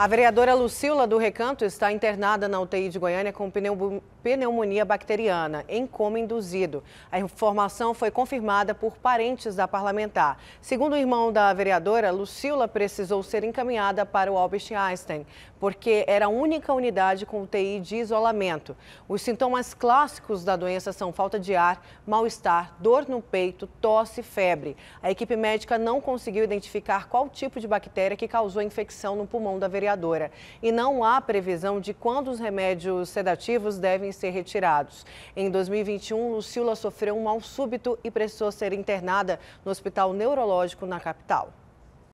A vereadora Lucila do Recanto está internada na UTI de Goiânia com pneumonia bacteriana, em coma induzido. A informação foi confirmada por parentes da parlamentar. Segundo o irmão da vereadora, Lucila precisou ser encaminhada para o Albert Einstein, porque era a única unidade com UTI de isolamento. Os sintomas clássicos da doença são falta de ar, mal-estar, dor no peito, tosse e febre. A equipe médica não conseguiu identificar qual tipo de bactéria que causou a infecção no pulmão da vereadora avaliadora e não há previsão de quando os remédios sedativos devem ser retirados. Em 2021, Lucila sofreu um mal súbito e precisou ser internada no Hospital Neurológico na capital.